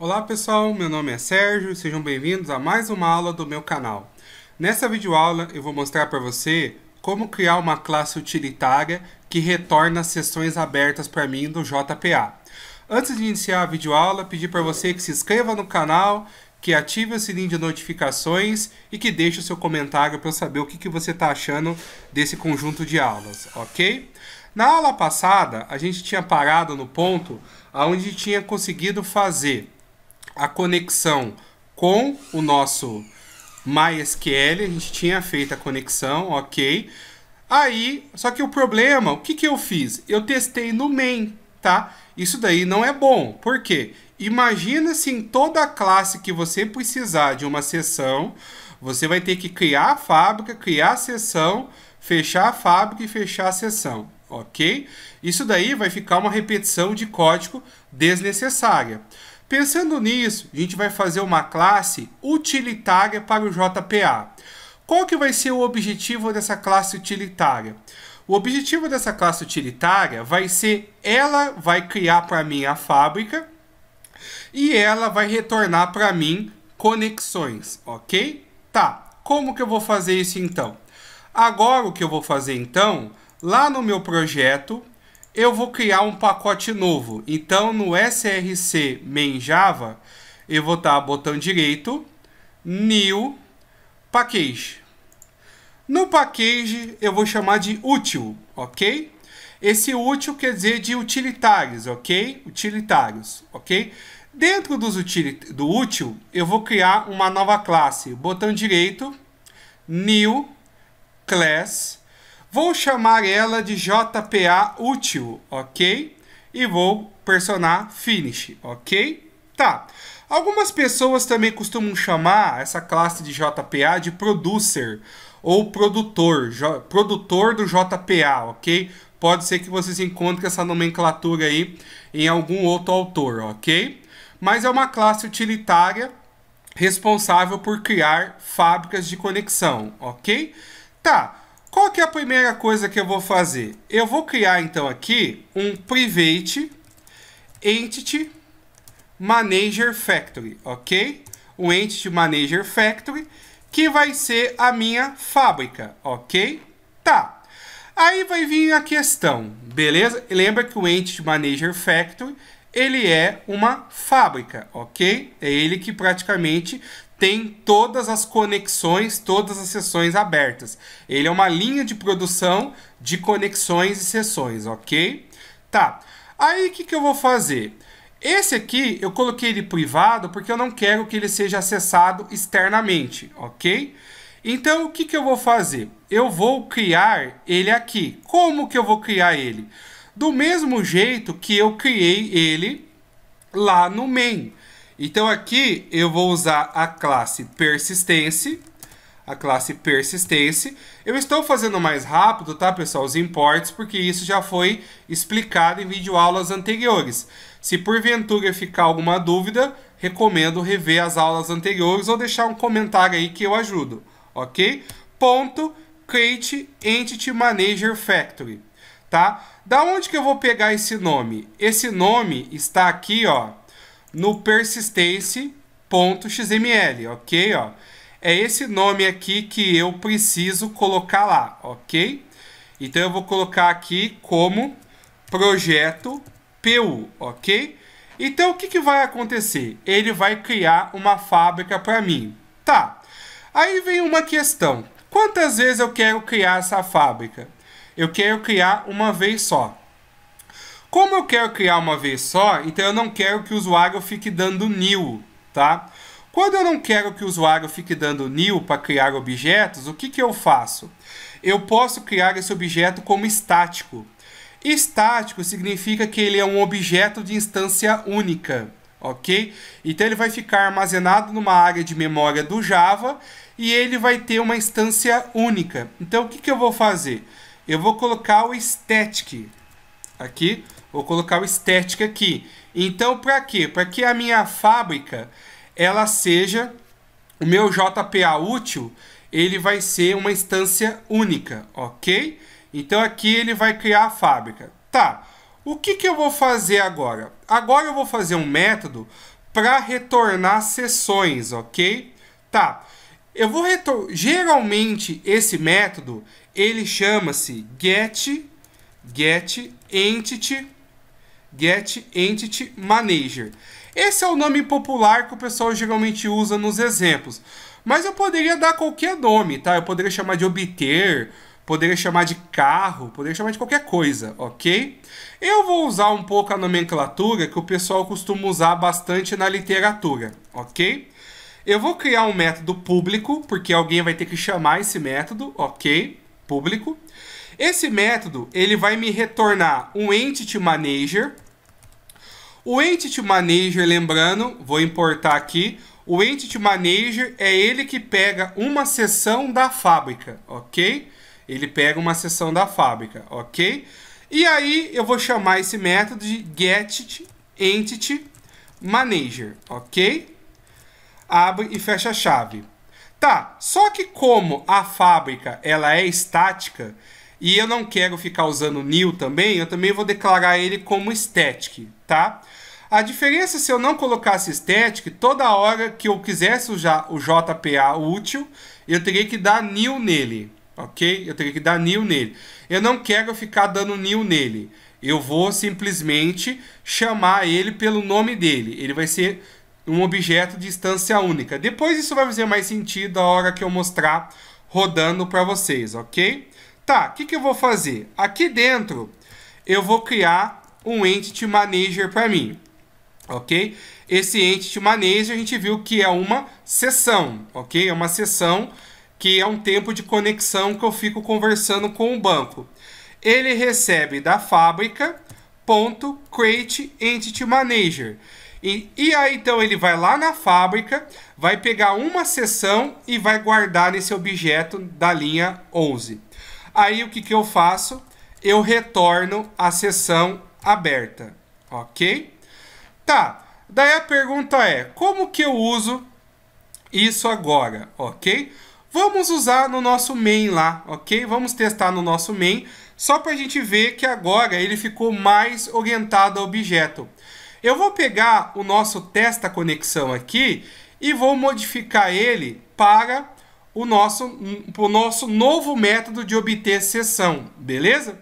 Olá pessoal, meu nome é Sérgio, sejam bem-vindos a mais uma aula do meu canal. Nessa videoaula eu vou mostrar para você como criar uma classe utilitária que retorna sessões abertas para mim do JPA. Antes de iniciar a videoaula, pedi para você que se inscreva no canal, que ative o sininho de notificações e que deixe o seu comentário para eu saber o que, que você está achando desse conjunto de aulas, ok? Na aula passada, a gente tinha parado no ponto onde tinha conseguido fazer a conexão com o nosso MySQL, a gente tinha feito a conexão, ok. Aí, só que o problema, o que, que eu fiz? Eu testei no main, tá? Isso daí não é bom, por quê? Imagina se em toda a classe que você precisar de uma sessão, você vai ter que criar a fábrica, criar a sessão, fechar a fábrica e fechar a sessão, ok? Isso daí vai ficar uma repetição de código desnecessária. Pensando nisso, a gente vai fazer uma classe utilitária para o JPA. Qual que vai ser o objetivo dessa classe utilitária? O objetivo dessa classe utilitária vai ser ela vai criar para mim a fábrica e ela vai retornar para mim conexões, ok? Tá, como que eu vou fazer isso então? Agora o que eu vou fazer então, lá no meu projeto, eu vou criar um pacote novo. Então, no src main java, eu vou dar botão direito, new package. No package, eu vou chamar de útil, ok? Esse útil quer dizer de utilitários, ok? Utilitários, ok? Dentro dos utilit do útil, eu vou criar uma nova classe. Botão direito, new class Vou chamar ela de JPA útil, ok? E vou personar finish, ok? Tá. Algumas pessoas também costumam chamar essa classe de JPA de producer ou produtor, produtor do JPA, ok? Pode ser que vocês encontrem essa nomenclatura aí em algum outro autor, ok? Mas é uma classe utilitária responsável por criar fábricas de conexão, ok? Tá. Qual que é a primeira coisa que eu vou fazer? Eu vou criar então aqui um private entity manager factory, ok? O entity manager factory que vai ser a minha fábrica, ok? Tá. Aí vai vir a questão, beleza? Lembra que o entity manager factory ele é uma fábrica, ok? É ele que praticamente tem todas as conexões, todas as sessões abertas. Ele é uma linha de produção de conexões e sessões, ok? Tá. Aí o que, que eu vou fazer? Esse aqui eu coloquei ele privado porque eu não quero que ele seja acessado externamente, ok? Então o que, que eu vou fazer? Eu vou criar ele aqui. Como que eu vou criar ele? Do mesmo jeito que eu criei ele lá no main. Então aqui eu vou usar a classe Persistence, a classe Persistence. Eu estou fazendo mais rápido, tá, pessoal, os imports, porque isso já foi explicado em videoaulas anteriores. Se porventura ficar alguma dúvida, recomendo rever as aulas anteriores ou deixar um comentário aí que eu ajudo, ok? Ponto Create Entity Manager Factory, tá? Da onde que eu vou pegar esse nome? Esse nome está aqui, ó, no persistence.xml, ok? Ó. É esse nome aqui que eu preciso colocar lá, ok? Então eu vou colocar aqui como projeto PU, ok? Então o que, que vai acontecer? Ele vai criar uma fábrica para mim, tá? Aí vem uma questão. Quantas vezes eu quero criar essa fábrica? Eu quero criar uma vez só. Como eu quero criar uma vez só, então eu não quero que o usuário fique dando new, tá? Quando eu não quero que o usuário fique dando new para criar objetos, o que, que eu faço? Eu posso criar esse objeto como estático. Estático significa que ele é um objeto de instância única, ok? Então ele vai ficar armazenado numa área de memória do Java e ele vai ter uma instância única. Então o que, que eu vou fazer? Eu vou colocar o static, aqui, vou colocar o estética aqui. Então, para quê? Para que a minha fábrica, ela seja, o meu JPA útil, ele vai ser uma instância única, ok? Então, aqui ele vai criar a fábrica. Tá, o que, que eu vou fazer agora? Agora eu vou fazer um método para retornar sessões, ok? Tá, eu vou retornar... Geralmente, esse método, ele chama-se get, get entity get entity manager. Esse é o nome popular que o pessoal geralmente usa nos exemplos. Mas eu poderia dar qualquer nome, tá? Eu poderia chamar de obter, poderia chamar de carro, poderia chamar de qualquer coisa, ok? Eu vou usar um pouco a nomenclatura que o pessoal costuma usar bastante na literatura, ok? Eu vou criar um método público, porque alguém vai ter que chamar esse método, ok? Público. Esse método ele vai me retornar um Entity Manager. O Entity Manager, lembrando, vou importar aqui. O Entity Manager é ele que pega uma seção da fábrica, ok? Ele pega uma seção da fábrica, ok? E aí eu vou chamar esse método de get entity manager, ok? Abre e fecha a chave. Tá, só que como a fábrica ela é estática, e eu não quero ficar usando new também, eu também vou declarar ele como static, tá? A diferença é se eu não colocasse static, toda hora que eu quisesse usar o JPA útil, eu teria que dar new nele, ok? Eu teria que dar new nele. Eu não quero ficar dando new nele. Eu vou simplesmente chamar ele pelo nome dele. Ele vai ser um objeto de instância única. Depois isso vai fazer mais sentido a hora que eu mostrar rodando para vocês, ok? Tá, o que, que eu vou fazer? Aqui dentro, eu vou criar um Entity Manager para mim, ok? Esse Entity Manager a gente viu que é uma sessão, ok? É uma sessão que é um tempo de conexão que eu fico conversando com o banco. Ele recebe da fábrica ponto create entity manager e, e aí então ele vai lá na fábrica, vai pegar uma sessão e vai guardar nesse objeto da linha 11. Aí o que, que eu faço? Eu retorno a sessão aberta, ok? Tá, daí a pergunta é, como que eu uso isso agora, ok? Vamos usar no nosso main lá, ok? Vamos testar no nosso main, só para a gente ver que agora ele ficou mais orientado a objeto. Eu vou pegar o nosso testa conexão aqui e vou modificar ele para o nosso, o nosso novo método de obter sessão, beleza?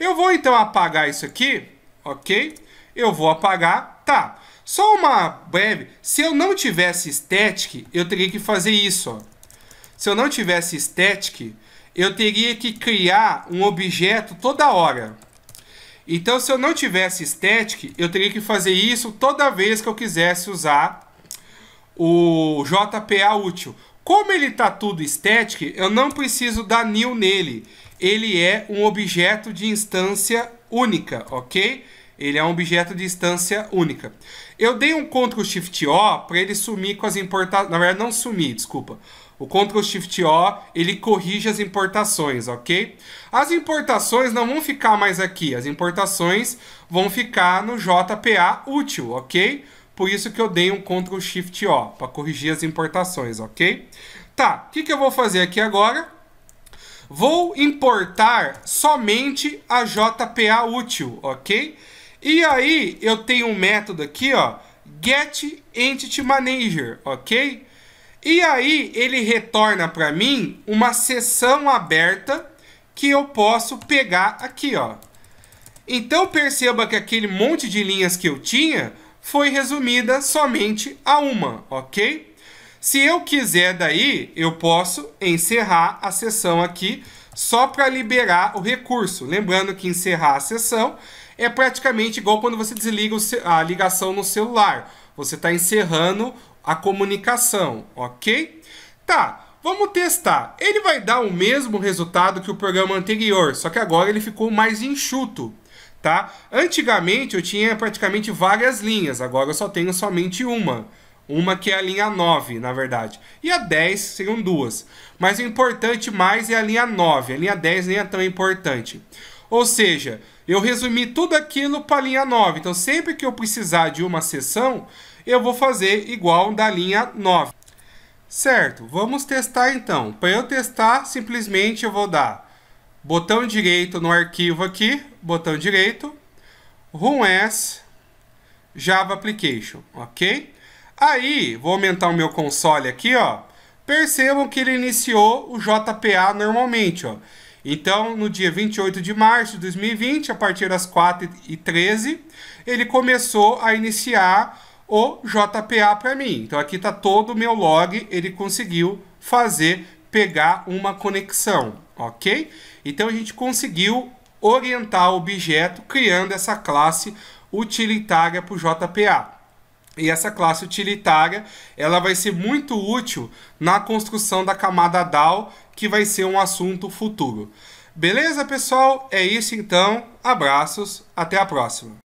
Eu vou então apagar isso aqui, ok? Eu vou apagar, tá. Só uma breve, se eu não tivesse static, eu teria que fazer isso, ó. Se eu não tivesse static, eu teria que criar um objeto toda hora. Então, se eu não tivesse static, eu teria que fazer isso toda vez que eu quisesse usar o JPA útil. Como ele tá tudo estético, eu não preciso dar new nele. Ele é um objeto de instância única, ok? Ele é um objeto de instância única. Eu dei um Ctrl Shift O para ele sumir com as importações. Na verdade, não sumir, desculpa. O Ctrl Shift O, ele corrige as importações, ok? As importações não vão ficar mais aqui, as importações vão ficar no JPA útil, ok? Por isso que eu dei um Ctrl Shift O, para corrigir as importações, ok? Tá, o que, que eu vou fazer aqui agora? Vou importar somente a JPA útil, ok? E aí eu tenho um método aqui, ó, get entity manager, ok? E aí ele retorna para mim uma sessão aberta que eu posso pegar aqui, ó. Então perceba que aquele monte de linhas que eu tinha foi resumida somente a uma, ok? Se eu quiser daí, eu posso encerrar a sessão aqui só para liberar o recurso. Lembrando que encerrar a sessão é praticamente igual quando você desliga a ligação no celular. Você está encerrando a comunicação, ok? Tá, vamos testar. Ele vai dar o mesmo resultado que o programa anterior, só que agora ele ficou mais enxuto tá? Antigamente eu tinha praticamente várias linhas, agora eu só tenho somente uma. Uma que é a linha 9, na verdade. E a 10 seriam duas. Mas o importante mais é a linha 9. A linha 10 nem é tão importante. Ou seja, eu resumi tudo aquilo para a linha 9. Então, sempre que eu precisar de uma sessão eu vou fazer igual da linha 9. Certo, vamos testar então. Para eu testar, simplesmente eu vou dar botão direito no arquivo aqui, botão direito, run as Java Application, ok? Aí, vou aumentar o meu console aqui, ó. Percebam que ele iniciou o JPA normalmente, ó. Então, no dia 28 de março de 2020, a partir das 4h13, ele começou a iniciar o JPA para mim. Então, aqui está todo o meu log, ele conseguiu fazer, pegar uma conexão ok? Então a gente conseguiu orientar o objeto criando essa classe utilitária para o JPA. E essa classe utilitária ela vai ser muito útil na construção da camada DAO, que vai ser um assunto futuro. Beleza, pessoal? É isso então. Abraços, até a próxima.